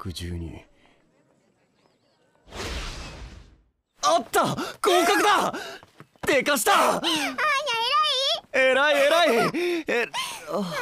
112あった合格だでかしたあや偉い偉い偉いえあ